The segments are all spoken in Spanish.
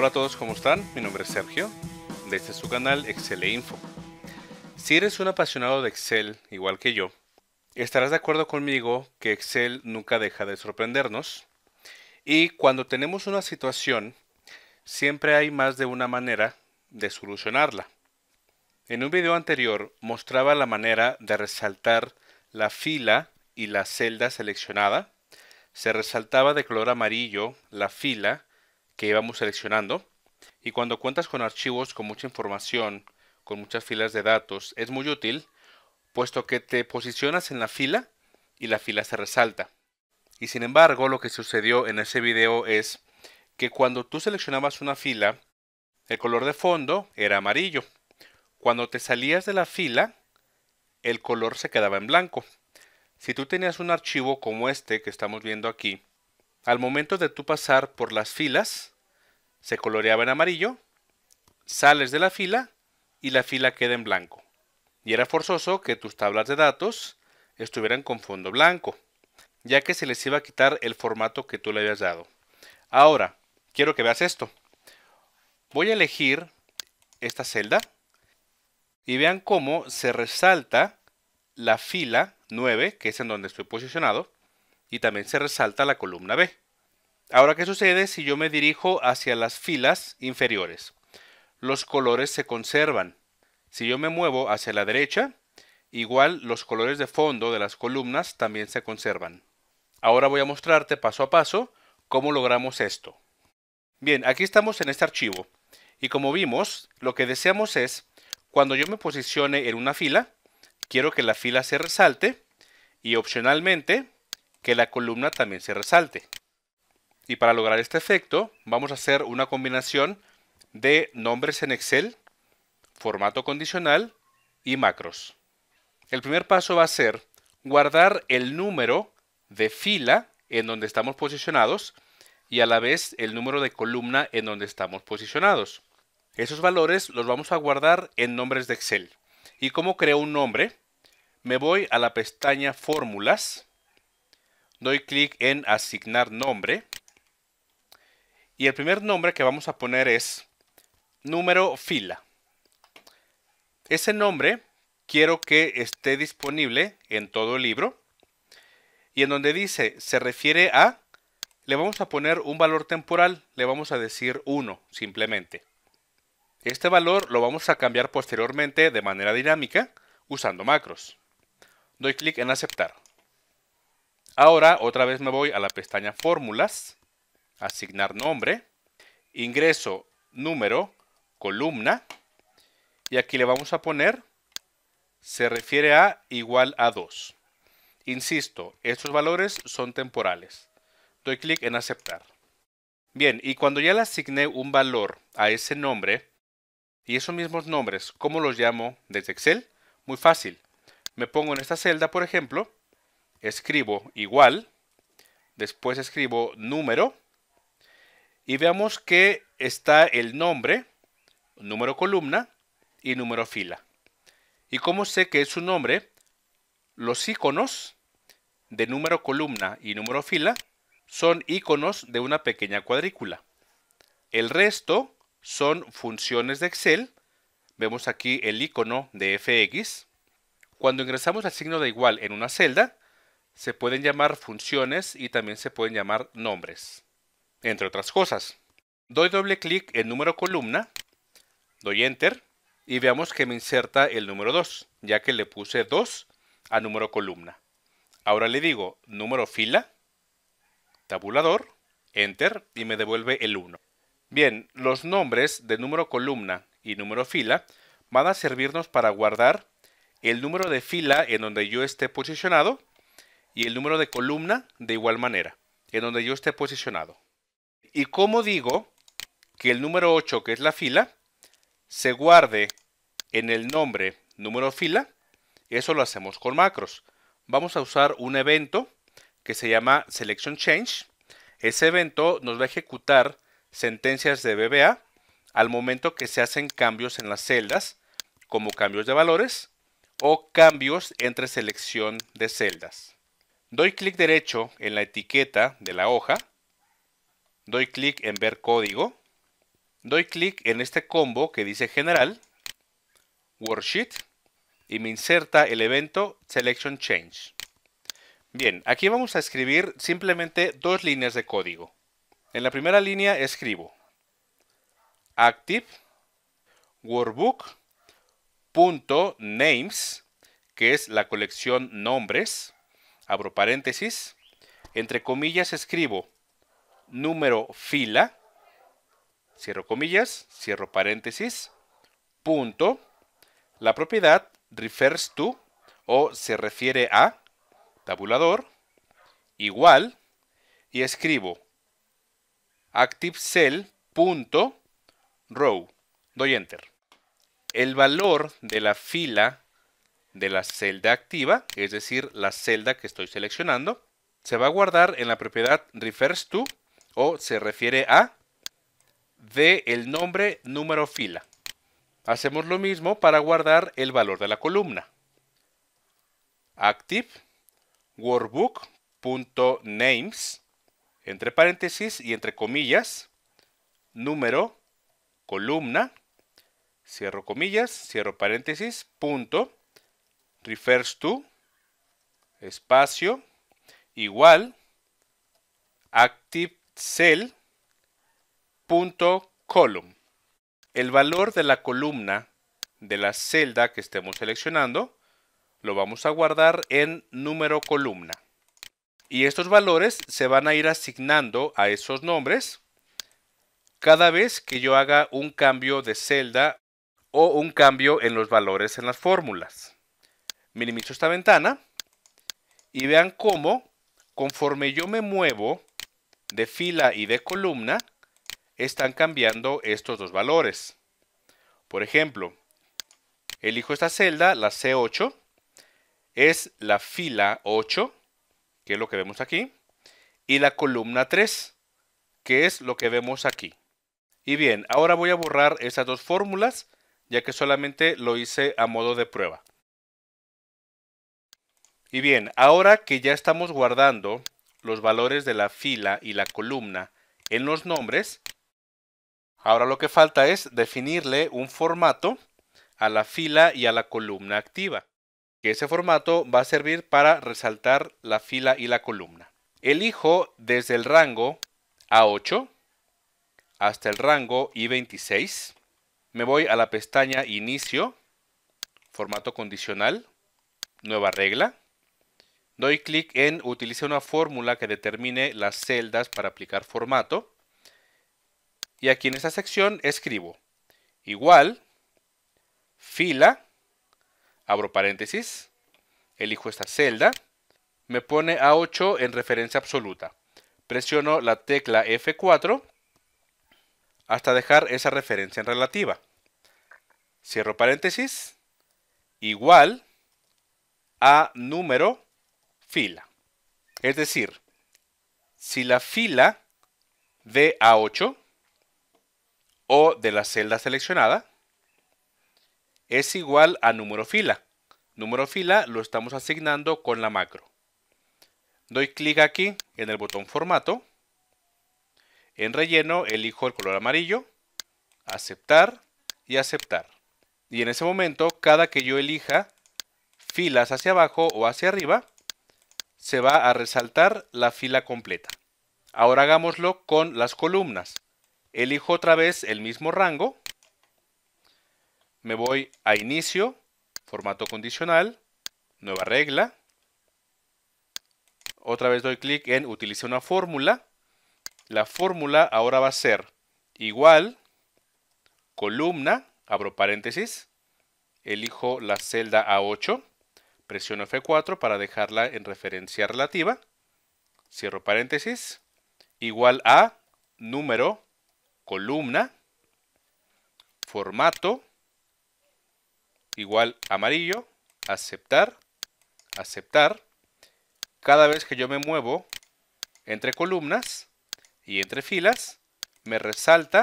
Hola a todos, ¿cómo están? Mi nombre es Sergio, desde este su canal Excel e Info. Si eres un apasionado de Excel, igual que yo, estarás de acuerdo conmigo que Excel nunca deja de sorprendernos y cuando tenemos una situación, siempre hay más de una manera de solucionarla. En un video anterior mostraba la manera de resaltar la fila y la celda seleccionada. Se resaltaba de color amarillo la fila que íbamos seleccionando. Y cuando cuentas con archivos con mucha información, con muchas filas de datos, es muy útil, puesto que te posicionas en la fila y la fila se resalta. Y sin embargo, lo que sucedió en ese video es que cuando tú seleccionabas una fila, el color de fondo era amarillo. Cuando te salías de la fila, el color se quedaba en blanco. Si tú tenías un archivo como este que estamos viendo aquí, al momento de tú pasar por las filas, se coloreaba en amarillo, sales de la fila y la fila queda en blanco. Y era forzoso que tus tablas de datos estuvieran con fondo blanco, ya que se les iba a quitar el formato que tú le habías dado. Ahora, quiero que veas esto. Voy a elegir esta celda y vean cómo se resalta la fila 9, que es en donde estoy posicionado, y también se resalta la columna B. Ahora, ¿qué sucede si yo me dirijo hacia las filas inferiores? Los colores se conservan. Si yo me muevo hacia la derecha, igual los colores de fondo de las columnas también se conservan. Ahora voy a mostrarte paso a paso cómo logramos esto. Bien, aquí estamos en este archivo. Y como vimos, lo que deseamos es, cuando yo me posicione en una fila, quiero que la fila se resalte y opcionalmente que la columna también se resalte. Y para lograr este efecto, vamos a hacer una combinación de nombres en Excel, formato condicional y macros. El primer paso va a ser guardar el número de fila en donde estamos posicionados y a la vez el número de columna en donde estamos posicionados. Esos valores los vamos a guardar en nombres de Excel. ¿Y cómo creo un nombre? Me voy a la pestaña Fórmulas, doy clic en Asignar nombre y el primer nombre que vamos a poner es número fila. Ese nombre quiero que esté disponible en todo el libro. Y en donde dice se refiere a, le vamos a poner un valor temporal, le vamos a decir 1 simplemente. Este valor lo vamos a cambiar posteriormente de manera dinámica usando macros. Doy clic en aceptar. Ahora otra vez me voy a la pestaña fórmulas asignar nombre, ingreso, número, columna, y aquí le vamos a poner, se refiere a igual a 2. Insisto, estos valores son temporales. Doy clic en aceptar. Bien, y cuando ya le asigné un valor a ese nombre, y esos mismos nombres, ¿cómo los llamo desde Excel? Muy fácil. Me pongo en esta celda, por ejemplo, escribo igual, después escribo número, y veamos que está el nombre, número columna y número fila. ¿Y cómo sé que es un nombre? Los iconos de número columna y número fila son iconos de una pequeña cuadrícula. El resto son funciones de Excel. Vemos aquí el icono de fx. Cuando ingresamos el signo de igual en una celda, se pueden llamar funciones y también se pueden llamar nombres entre otras cosas. Doy doble clic en número columna, doy enter y veamos que me inserta el número 2, ya que le puse 2 a número columna. Ahora le digo número fila, tabulador, enter y me devuelve el 1. Bien, los nombres de número columna y número fila van a servirnos para guardar el número de fila en donde yo esté posicionado y el número de columna de igual manera, en donde yo esté posicionado. ¿Y cómo digo que el número 8, que es la fila, se guarde en el nombre número fila? Eso lo hacemos con macros. Vamos a usar un evento que se llama selection change. Ese evento nos va a ejecutar sentencias de BBA al momento que se hacen cambios en las celdas, como cambios de valores o cambios entre selección de celdas. Doy clic derecho en la etiqueta de la hoja doy clic en ver código, doy clic en este combo que dice general, worksheet, y me inserta el evento selection change. Bien, aquí vamos a escribir simplemente dos líneas de código. En la primera línea escribo active workbook.names, que es la colección nombres, abro paréntesis, entre comillas escribo número fila, cierro comillas, cierro paréntesis, punto, la propiedad refers to o se refiere a tabulador igual y escribo active cell punto row, Doy enter. El valor de la fila de la celda activa, es decir, la celda que estoy seleccionando, se va a guardar en la propiedad refers to o se refiere a de el nombre número fila. Hacemos lo mismo para guardar el valor de la columna. Active workbook.names entre paréntesis y entre comillas número columna cierro comillas cierro paréntesis punto refers to espacio igual active cell.column. El valor de la columna de la celda que estemos seleccionando lo vamos a guardar en número columna. Y estos valores se van a ir asignando a esos nombres cada vez que yo haga un cambio de celda o un cambio en los valores en las fórmulas. Minimizo esta ventana y vean cómo conforme yo me muevo de fila y de columna están cambiando estos dos valores. Por ejemplo, elijo esta celda, la C8, es la fila 8, que es lo que vemos aquí, y la columna 3, que es lo que vemos aquí. Y bien, ahora voy a borrar esas dos fórmulas, ya que solamente lo hice a modo de prueba. Y bien, ahora que ya estamos guardando los valores de la fila y la columna en los nombres, ahora lo que falta es definirle un formato a la fila y a la columna activa, que ese formato va a servir para resaltar la fila y la columna. Elijo desde el rango A8 hasta el rango I26. Me voy a la pestaña Inicio, formato condicional, nueva regla. Doy clic en utilice una fórmula que determine las celdas para aplicar formato. Y aquí en esta sección escribo igual, fila, abro paréntesis, elijo esta celda, me pone A8 en referencia absoluta. Presiono la tecla F4 hasta dejar esa referencia en relativa. Cierro paréntesis, igual a número fila. Es decir, si la fila de A8 o de la celda seleccionada es igual a número fila. Número fila lo estamos asignando con la macro. Doy clic aquí en el botón formato. En relleno elijo el color amarillo, aceptar y aceptar. Y en ese momento, cada que yo elija filas hacia abajo o hacia arriba, se va a resaltar la fila completa. Ahora hagámoslo con las columnas. Elijo otra vez el mismo rango. Me voy a inicio, formato condicional, nueva regla. Otra vez doy clic en utilice una fórmula. La fórmula ahora va a ser igual, columna, abro paréntesis, elijo la celda A8 Presiono F4 para dejarla en referencia relativa. Cierro paréntesis. Igual a número, columna, formato, igual amarillo, aceptar, aceptar. Cada vez que yo me muevo entre columnas y entre filas, me resalta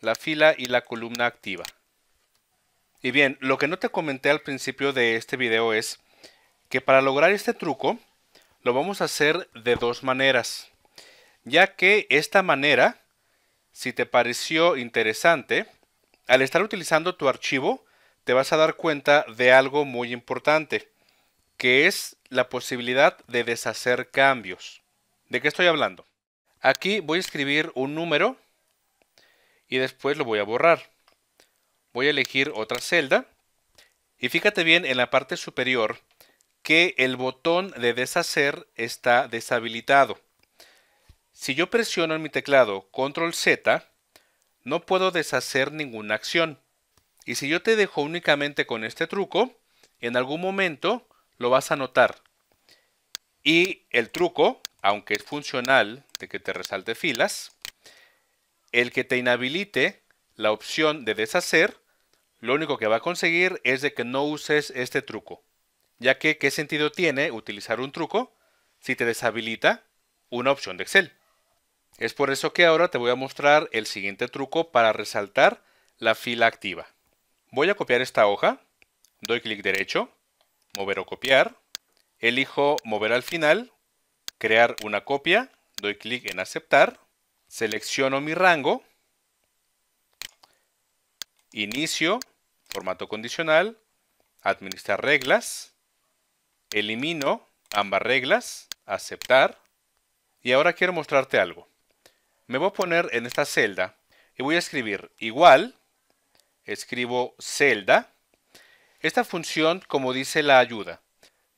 la fila y la columna activa. Y bien, lo que no te comenté al principio de este video es que para lograr este truco lo vamos a hacer de dos maneras. Ya que esta manera, si te pareció interesante, al estar utilizando tu archivo te vas a dar cuenta de algo muy importante, que es la posibilidad de deshacer cambios. ¿De qué estoy hablando? Aquí voy a escribir un número y después lo voy a borrar voy a elegir otra celda. Y fíjate bien en la parte superior que el botón de deshacer está deshabilitado. Si yo presiono en mi teclado Control Z, no puedo deshacer ninguna acción. Y si yo te dejo únicamente con este truco, en algún momento lo vas a notar. Y el truco, aunque es funcional de que te resalte filas, el que te inhabilite la opción de deshacer, lo único que va a conseguir es de que no uses este truco, ya que qué sentido tiene utilizar un truco si te deshabilita una opción de Excel. Es por eso que ahora te voy a mostrar el siguiente truco para resaltar la fila activa. Voy a copiar esta hoja, doy clic derecho, mover o copiar, elijo mover al final, crear una copia, doy clic en aceptar, selecciono mi rango inicio, formato condicional, administrar reglas, elimino ambas reglas, aceptar. Y ahora quiero mostrarte algo. Me voy a poner en esta celda y voy a escribir igual, escribo celda. Esta función, como dice la ayuda,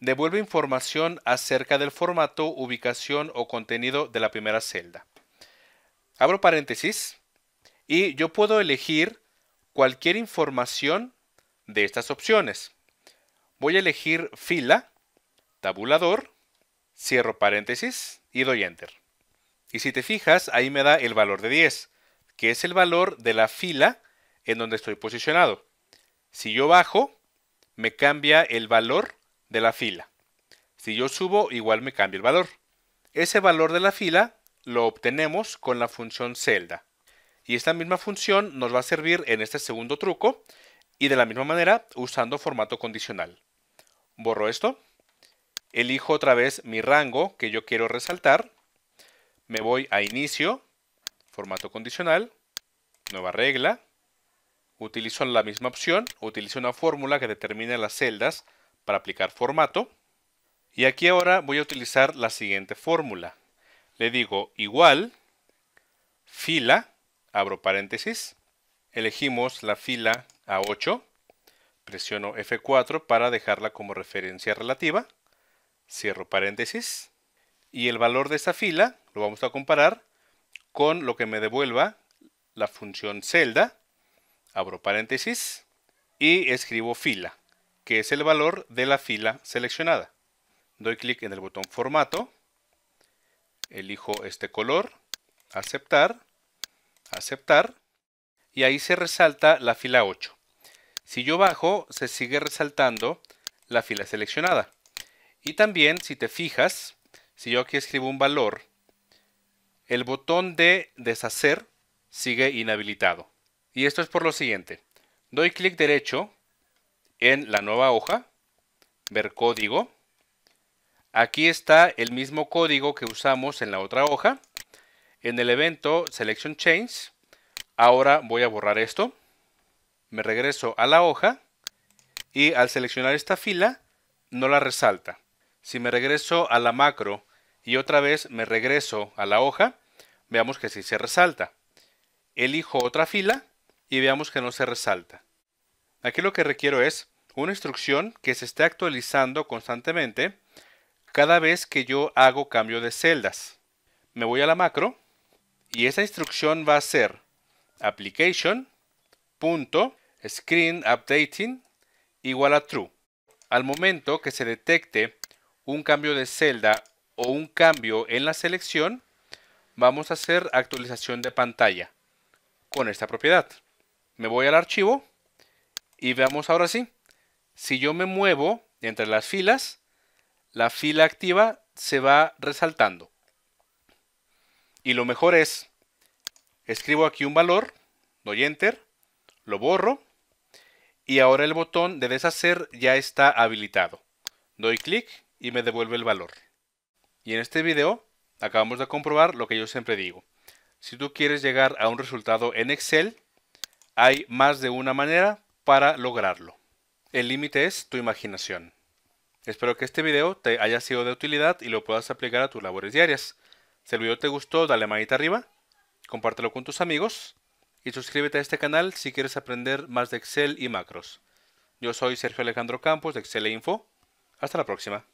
devuelve información acerca del formato, ubicación o contenido de la primera celda. Abro paréntesis y yo puedo elegir cualquier información de estas opciones. Voy a elegir fila, tabulador, cierro paréntesis y doy enter. Y si te fijas, ahí me da el valor de 10, que es el valor de la fila en donde estoy posicionado. Si yo bajo, me cambia el valor de la fila. Si yo subo, igual me cambia el valor. Ese valor de la fila lo obtenemos con la función celda. Y esta misma función nos va a servir en este segundo truco y de la misma manera usando formato condicional. Borro esto, elijo otra vez mi rango que yo quiero resaltar, me voy a inicio, formato condicional, nueva regla, utilizo la misma opción, utilizo una fórmula que determina las celdas para aplicar formato. Y aquí ahora voy a utilizar la siguiente fórmula. Le digo igual, fila, abro paréntesis, elegimos la fila A8, presiono F4 para dejarla como referencia relativa, cierro paréntesis, y el valor de esa fila lo vamos a comparar con lo que me devuelva la función celda, abro paréntesis, y escribo fila, que es el valor de la fila seleccionada. Doy clic en el botón formato, elijo este color, aceptar, aceptar y ahí se resalta la fila 8. Si yo bajo, se sigue resaltando la fila seleccionada. Y también, si te fijas, si yo aquí escribo un valor, el botón de deshacer sigue inhabilitado. Y esto es por lo siguiente. Doy clic derecho en la nueva hoja, ver código. Aquí está el mismo código que usamos en la otra hoja. En el evento Selection Change, ahora voy a borrar esto. Me regreso a la hoja y al seleccionar esta fila no la resalta. Si me regreso a la macro y otra vez me regreso a la hoja, veamos que sí se resalta. Elijo otra fila y veamos que no se resalta. Aquí lo que requiero es una instrucción que se esté actualizando constantemente cada vez que yo hago cambio de celdas. Me voy a la macro y esa instrucción va a ser application.screenUpdating igual a true. Al momento que se detecte un cambio de celda o un cambio en la selección, vamos a hacer actualización de pantalla con esta propiedad. Me voy al archivo y veamos ahora sí. Si yo me muevo entre las filas, la fila activa se va resaltando. Y lo mejor es, escribo aquí un valor, doy enter, lo borro y ahora el botón de deshacer ya está habilitado. Doy clic y me devuelve el valor. Y en este video acabamos de comprobar lo que yo siempre digo. Si tú quieres llegar a un resultado en Excel, hay más de una manera para lograrlo. El límite es tu imaginación. Espero que este video te haya sido de utilidad y lo puedas aplicar a tus labores diarias. Si el video te gustó, dale manita arriba, compártelo con tus amigos y suscríbete a este canal si quieres aprender más de Excel y macros. Yo soy Sergio Alejandro Campos de Excel e Info. Hasta la próxima.